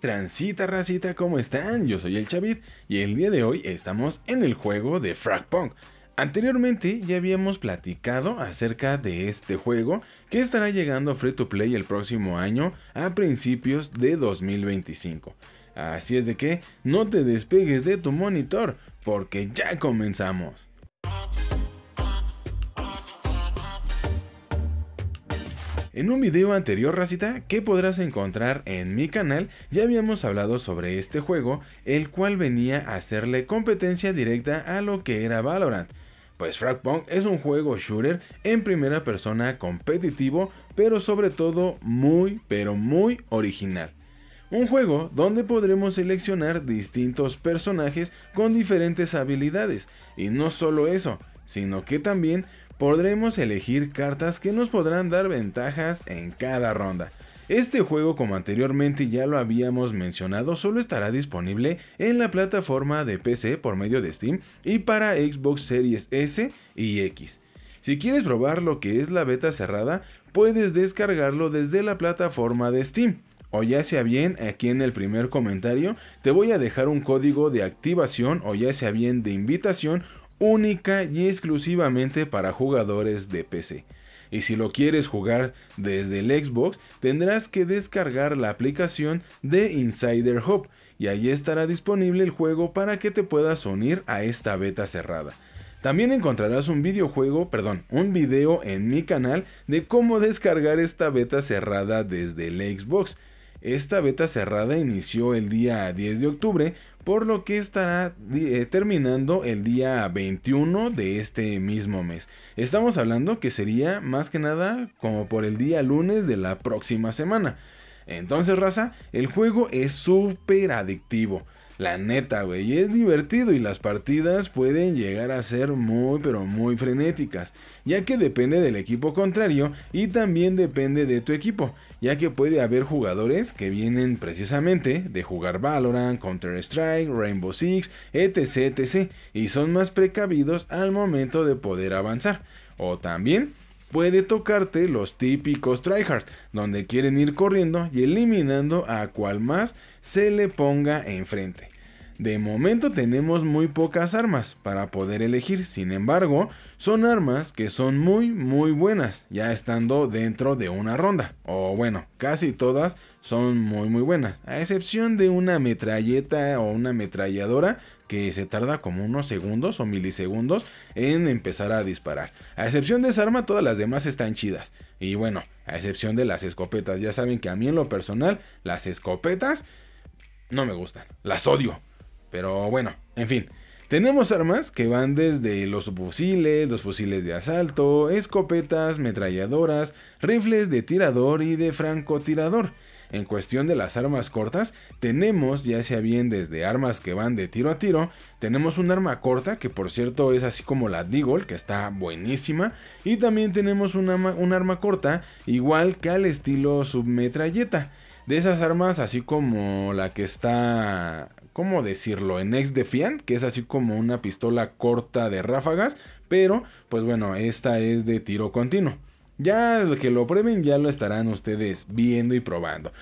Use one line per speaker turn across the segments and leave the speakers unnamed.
transita racita? ¿Cómo están? Yo soy el Chavit y el día de hoy estamos en el juego de Fragpunk Anteriormente ya habíamos platicado acerca de este juego que estará llegando free to play el próximo año a principios de 2025. Así es de que no te despegues de tu monitor porque ya comenzamos. En un video anterior, Racita, que podrás encontrar en mi canal, ya habíamos hablado sobre este juego, el cual venía a hacerle competencia directa a lo que era Valorant. Pues Fragpunk es un juego shooter en primera persona competitivo, pero sobre todo muy, pero muy original. Un juego donde podremos seleccionar distintos personajes con diferentes habilidades, y no solo eso, sino que también podremos elegir cartas que nos podrán dar ventajas en cada ronda. Este juego, como anteriormente ya lo habíamos mencionado, solo estará disponible en la plataforma de PC por medio de Steam y para Xbox Series S y X. Si quieres probar lo que es la beta cerrada, puedes descargarlo desde la plataforma de Steam. O ya sea bien, aquí en el primer comentario te voy a dejar un código de activación o ya sea bien de invitación única y exclusivamente para jugadores de PC. Y si lo quieres jugar desde el Xbox, tendrás que descargar la aplicación de Insider Hub y allí estará disponible el juego para que te puedas unir a esta beta cerrada. También encontrarás un videojuego, perdón, un video en mi canal de cómo descargar esta beta cerrada desde el Xbox. Esta beta cerrada inició el día 10 de octubre por lo que estará eh, terminando el día 21 de este mismo mes. Estamos hablando que sería más que nada como por el día lunes de la próxima semana. Entonces, raza, el juego es súper adictivo. La neta, güey. es divertido y las partidas pueden llegar a ser muy, pero muy frenéticas, ya que depende del equipo contrario y también depende de tu equipo, ya que puede haber jugadores que vienen precisamente de jugar Valorant, Counter-Strike, Rainbow Six, etc, etc, y son más precavidos al momento de poder avanzar. O también puede tocarte los típicos tryhard, donde quieren ir corriendo y eliminando a cual más se le ponga enfrente. De momento tenemos muy pocas armas para poder elegir, sin embargo, son armas que son muy muy buenas, ya estando dentro de una ronda, o bueno, casi todas son muy muy buenas, a excepción de una metralleta o una ametralladora que se tarda como unos segundos o milisegundos en empezar a disparar. A excepción de esa arma, todas las demás están chidas. Y bueno, a excepción de las escopetas. Ya saben que a mí en lo personal, las escopetas no me gustan. Las odio. Pero bueno, en fin. Tenemos armas que van desde los fusiles, los fusiles de asalto, escopetas, metralladoras, rifles de tirador y de francotirador. En cuestión de las armas cortas, tenemos, ya sea bien desde armas que van de tiro a tiro, tenemos un arma corta que por cierto es así como la Deagle, que está buenísima, y también tenemos una arma, un arma corta igual que al estilo submetralleta. De esas armas, así como la que está ¿cómo decirlo? En Ex Defiant, que es así como una pistola corta de ráfagas, pero pues bueno, esta es de tiro continuo. Ya que lo prueben, ya lo estarán ustedes viendo y probando.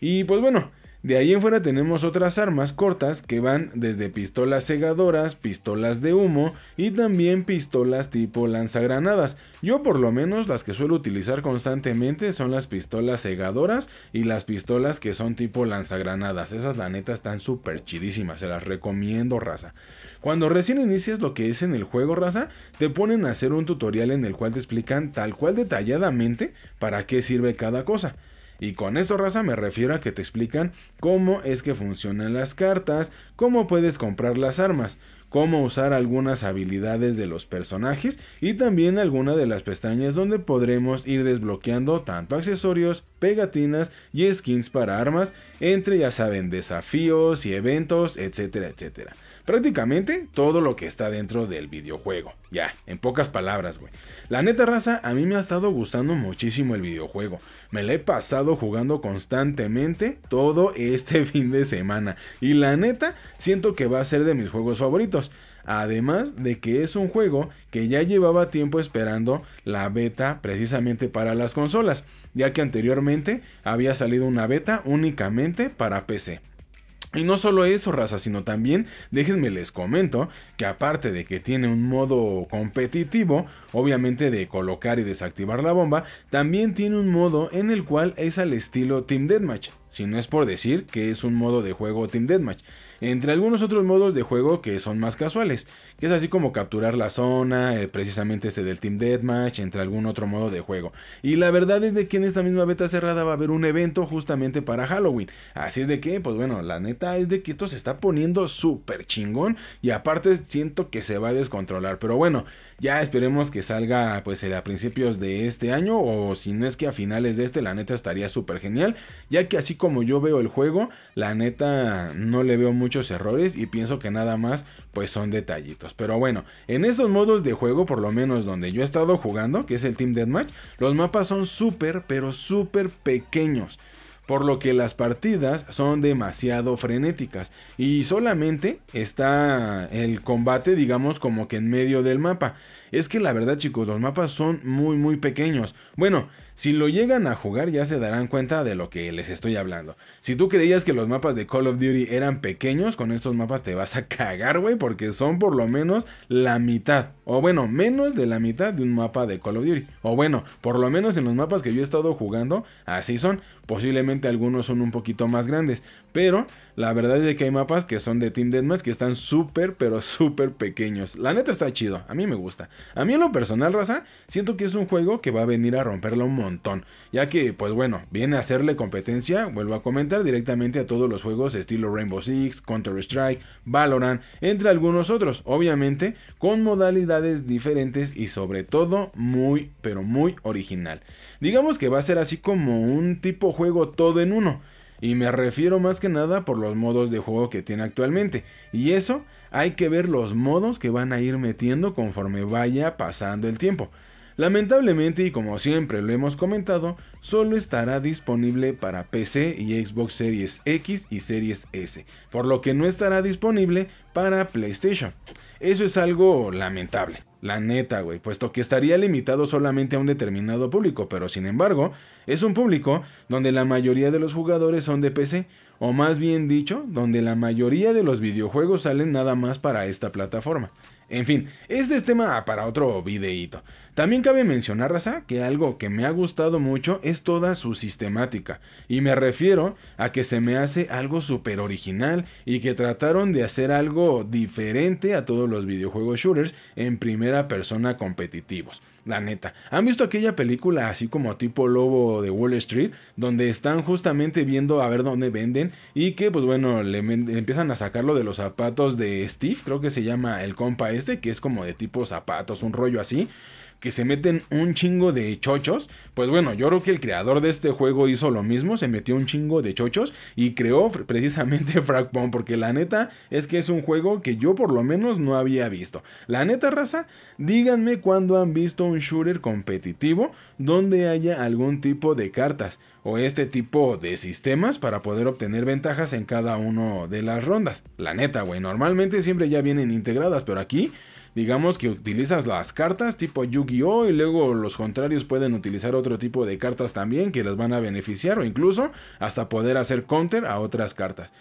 Y pues bueno, de ahí en fuera tenemos otras armas cortas que van desde pistolas segadoras, pistolas de humo y también pistolas tipo lanzagranadas. Yo por lo menos las que suelo utilizar constantemente son las pistolas segadoras y las pistolas que son tipo lanzagranadas. Esas la neta están súper chidísimas, se las recomiendo raza. Cuando recién inicias lo que es en el juego raza, te ponen a hacer un tutorial en el cual te explican tal cual detalladamente para qué sirve cada cosa. Y con eso, raza, me refiero a que te explican cómo es que funcionan las cartas, cómo puedes comprar las armas, cómo usar algunas habilidades de los personajes y también alguna de las pestañas donde podremos ir desbloqueando tanto accesorios, pegatinas y skins para armas, entre ya saben desafíos y eventos, etcétera, etcétera. Prácticamente todo lo que está dentro del videojuego. Ya, en pocas palabras, güey. La neta raza, a mí me ha estado gustando muchísimo el videojuego. Me la he pasado jugando constantemente todo este fin de semana. Y la neta, siento que va a ser de mis juegos favoritos. Además de que es un juego que ya llevaba tiempo esperando la beta precisamente para las consolas, ya que anteriormente había salido una beta únicamente para PC. Y no solo eso, raza, sino también, déjenme les comento, que aparte de que tiene un modo competitivo, obviamente de colocar y desactivar la bomba, también tiene un modo en el cual es al estilo Team Deathmatch, si no es por decir que es un modo de juego Team Deathmatch, entre algunos otros modos de juego que son más casuales, que es así como capturar la zona, eh, precisamente este del Team Deathmatch, entre algún otro modo de juego. Y la verdad es de que en esta misma beta cerrada va a haber un evento justamente para Halloween. Así es de que, pues bueno, la neta es de que esto se está poniendo súper chingón y aparte siento que se va a descontrolar. Pero bueno, ya esperemos que salga pues eh, a principios de este año o si no es que a finales de este, la neta estaría súper genial, ya que así como yo veo el juego, la neta no le veo mucho errores y pienso que nada más pues son detallitos. Pero bueno, en estos modos de juego, por lo menos donde yo he estado jugando, que es el Team Deathmatch, los mapas son súper, pero súper pequeños por lo que las partidas son demasiado frenéticas y solamente está el combate digamos como que en medio del mapa. Es que la verdad chicos, los mapas son muy muy pequeños. Bueno, si lo llegan a jugar ya se darán cuenta de lo que les estoy hablando. Si tú creías que los mapas de Call of Duty eran pequeños, con estos mapas te vas a cagar, güey, porque son por lo menos la mitad. O bueno, menos de la mitad de un mapa de Call of Duty. O bueno, por lo menos en los mapas que yo he estado jugando, así son. Posiblemente algunos son un poquito más grandes. Pero la verdad es que hay mapas que son de Team Deathmatch que están súper, pero súper pequeños. La neta está chido, a mí me gusta. A mí en lo personal, raza, siento que es un juego que va a venir a romperlo un montón. Ya que, pues bueno, viene a hacerle competencia, vuelvo a comentar, directamente a todos los juegos estilo Rainbow Six, Counter-Strike, Valorant, entre algunos otros. Obviamente, con modalidades diferentes y sobre todo muy, pero muy original. Digamos que va a ser así como un tipo juego todo en uno y me refiero más que nada por los modos de juego que tiene actualmente. Y eso hay que ver los modos que van a ir metiendo conforme vaya pasando el tiempo. Lamentablemente y como siempre lo hemos comentado, solo estará disponible para PC y Xbox Series X y Series S, por lo que no estará disponible para PlayStation. Eso es algo lamentable. La neta, güey, puesto que estaría limitado solamente a un determinado público, pero sin embargo, es un público donde la mayoría de los jugadores son de PC, o más bien dicho, donde la mayoría de los videojuegos salen nada más para esta plataforma. En fin, este es tema para otro videíto. También cabe mencionar, Raza, que algo que me ha gustado mucho es toda su sistemática. Y me refiero a que se me hace algo súper original y que trataron de hacer algo diferente a todos los videojuegos shooters en primera persona competitivos la neta. ¿Han visto aquella película así como tipo Lobo de Wall Street? Donde están justamente viendo a ver dónde venden y que pues bueno, le empiezan a sacarlo de los zapatos de Steve, creo que se llama el compa este, que es como de tipo zapatos, un rollo así que se meten un chingo de chochos. Pues bueno, yo creo que el creador de este juego hizo lo mismo, se metió un chingo de chochos y creó precisamente Fragpon, porque la neta es que es un juego que yo por lo menos no había visto. La neta raza, díganme Cuando han visto un shooter competitivo donde haya algún tipo de cartas o este tipo de sistemas para poder obtener ventajas en cada uno de las rondas. La neta, güey, normalmente siempre ya vienen integradas, pero aquí digamos que utilizas las cartas tipo Yu-Gi-Oh y luego los contrarios pueden utilizar otro tipo de cartas también que las van a beneficiar o incluso hasta poder hacer counter a otras cartas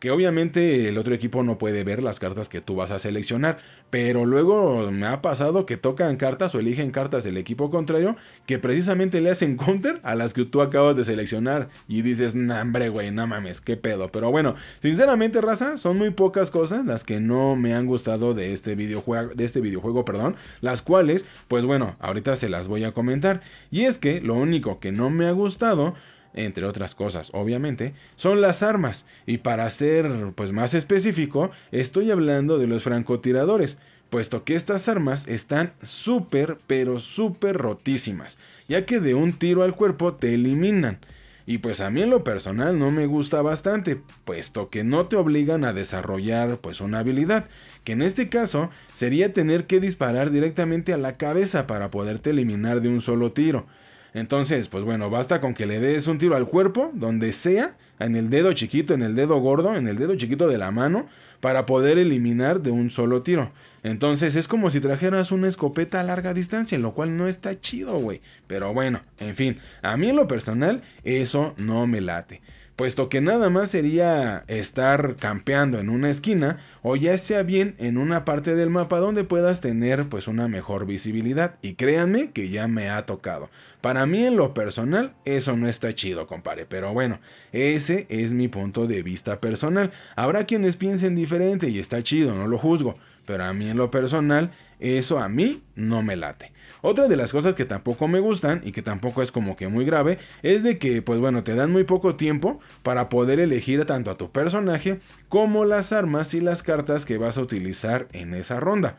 que obviamente el otro equipo no puede ver las cartas que tú vas a seleccionar, pero luego me ha pasado que tocan cartas o eligen cartas del equipo contrario que precisamente le hacen counter a las que tú acabas de seleccionar y dices, no hombre, güey, no mames, qué pedo. Pero bueno, sinceramente, raza, son muy pocas cosas las que no me han gustado de este videojuego, de este videojuego, perdón, las cuales, pues bueno, ahorita se las voy a comentar. Y es que lo único que no me ha gustado entre otras cosas, obviamente, son las armas. Y para ser pues más específico, estoy hablando de los francotiradores, puesto que estas armas están súper pero súper rotísimas, ya que de un tiro al cuerpo te eliminan. Y pues a mí en lo personal no me gusta bastante, puesto que no te obligan a desarrollar pues una habilidad, que en este caso sería tener que disparar directamente a la cabeza para poderte eliminar de un solo tiro. Entonces, pues bueno, basta con que le des un tiro al cuerpo, donde sea, en el dedo chiquito, en el dedo gordo, en el dedo chiquito de la mano, para poder eliminar de un solo tiro. Entonces es como si trajeras una escopeta a larga distancia, en lo cual no está chido, güey. Pero bueno, en fin, a mí en lo personal eso no me late puesto que nada más sería estar campeando en una esquina o ya sea bien en una parte del mapa donde puedas tener pues una mejor visibilidad y créanme que ya me ha tocado. Para mí en lo personal eso no está chido compadre. pero bueno, ese es mi punto de vista personal. Habrá quienes piensen diferente y está chido, no lo juzgo. Pero a mí en lo personal, eso a mí no me late. Otra de las cosas que tampoco me gustan y que tampoco es como que muy grave es de que, pues bueno, te dan muy poco tiempo para poder elegir tanto a tu personaje como las armas y las cartas que vas a utilizar en esa ronda.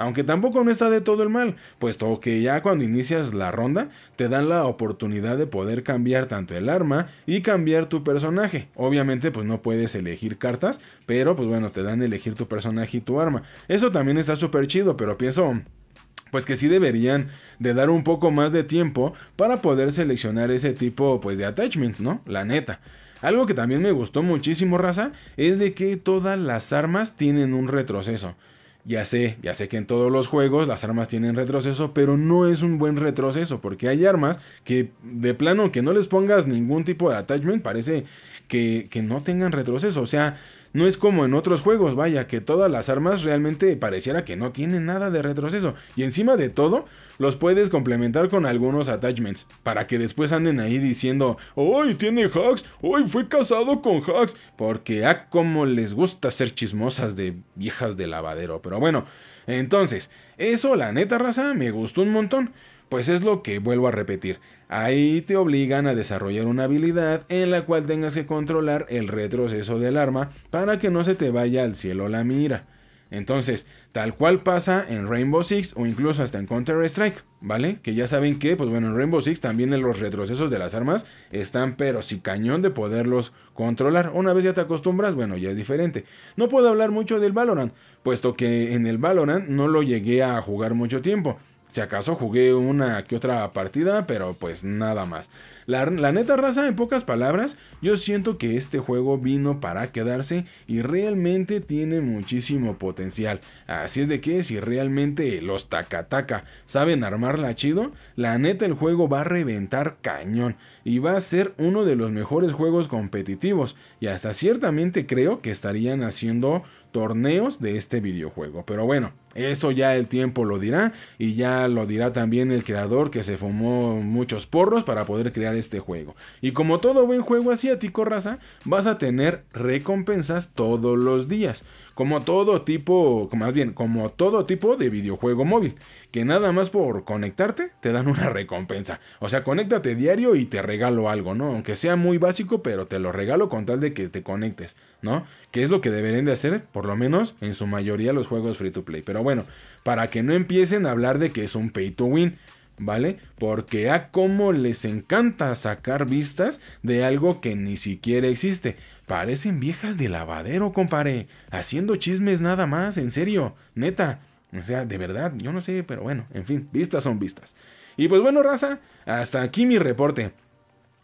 Aunque tampoco no está de todo el mal, puesto que ya cuando inicias la ronda te dan la oportunidad de poder cambiar tanto el arma y cambiar tu personaje. Obviamente pues no puedes elegir cartas, pero pues bueno, te dan elegir tu personaje y tu arma. Eso también está súper chido, pero pienso pues que sí deberían de dar un poco más de tiempo para poder seleccionar ese tipo pues de attachments, ¿no? La neta. Algo que también me gustó muchísimo, raza, es de que todas las armas tienen un retroceso. Ya sé, ya sé que en todos los juegos las armas tienen retroceso, pero no es un buen retroceso, porque hay armas que de plano que no les pongas ningún tipo de attachment, parece que, no tengan retroceso. O sea, no es como en otros juegos, vaya, que todas las armas realmente pareciera que no tienen nada de retroceso. Y encima de todo, los puedes complementar con algunos attachments, para que después anden ahí diciendo, ¡Ay, tiene hacks! ¡Ay, fue casado con hacks! Porque a ah, como les gusta ser chismosas de viejas de lavadero. Pero bueno, entonces, eso la neta raza me gustó un montón. Pues es lo que vuelvo a repetir. Ahí te obligan a desarrollar una habilidad en la cual tengas que controlar el retroceso del arma para que no se te vaya al cielo la mira. Entonces, tal cual pasa en Rainbow Six o incluso hasta en Counter Strike, ¿vale? Que ya saben que, pues bueno, en Rainbow Six también en los retrocesos de las armas están, pero si cañón de poderlos controlar. Una vez ya te acostumbras, bueno, ya es diferente. No puedo hablar mucho del Valorant, puesto que en el Valorant no lo llegué a jugar mucho tiempo. Si acaso jugué una que otra partida, pero pues nada más. La, neta raza, en pocas palabras, yo siento que este juego vino para quedarse y realmente tiene muchísimo potencial. Así es de que si realmente los Takataka saben armarla chido, la neta el juego va a reventar cañón y va a ser uno de los mejores juegos competitivos y hasta ciertamente creo que estarían haciendo torneos de este videojuego. Pero bueno, eso ya el tiempo lo dirá y ya lo dirá también el creador que se fumó muchos porros para poder crear este juego. Y como todo buen juego asiático, raza, vas a tener recompensas todos los días, como todo tipo, más bien, como todo tipo de videojuego móvil, que nada más por conectarte te dan una recompensa. O sea, conéctate diario y te regalo algo, ¿no? Aunque sea muy básico, pero te lo regalo con tal de que te conectes, ¿no? Que es lo que deberían de hacer, por lo menos en su mayoría los juegos free to play, pero bueno, para que no empiecen a hablar de que es un pay to win. ¿Vale? Porque a cómo les encanta sacar vistas de algo que ni siquiera existe. Parecen viejas de lavadero, compare. Haciendo chismes nada más, en serio, neta. O sea, de verdad, yo no sé, pero bueno, en fin, vistas son vistas. Y pues bueno, raza, hasta aquí mi reporte.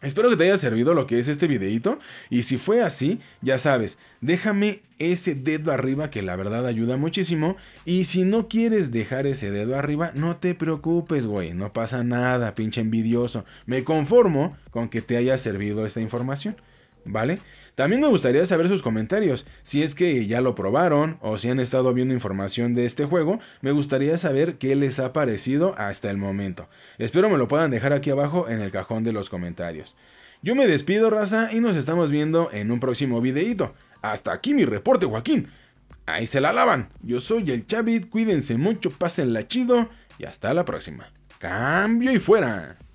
Espero que te haya servido lo que es este videito y si fue así, ya sabes, déjame ese dedo arriba que la verdad ayuda muchísimo y si no quieres dejar ese dedo arriba, no te preocupes, güey, no pasa nada, pinche envidioso. Me conformo con que te haya servido esta información. ¿vale? También me gustaría saber sus comentarios, si es que ya lo probaron o si han estado viendo información de este juego, me gustaría saber qué les ha parecido hasta el momento. Espero me lo puedan dejar aquí abajo en el cajón de los comentarios. Yo me despido, raza, y nos estamos viendo en un próximo videito Hasta aquí mi reporte, Joaquín. Ahí se la lavan. Yo soy el Chavit, cuídense mucho, pásenla chido y hasta la próxima. Cambio y fuera.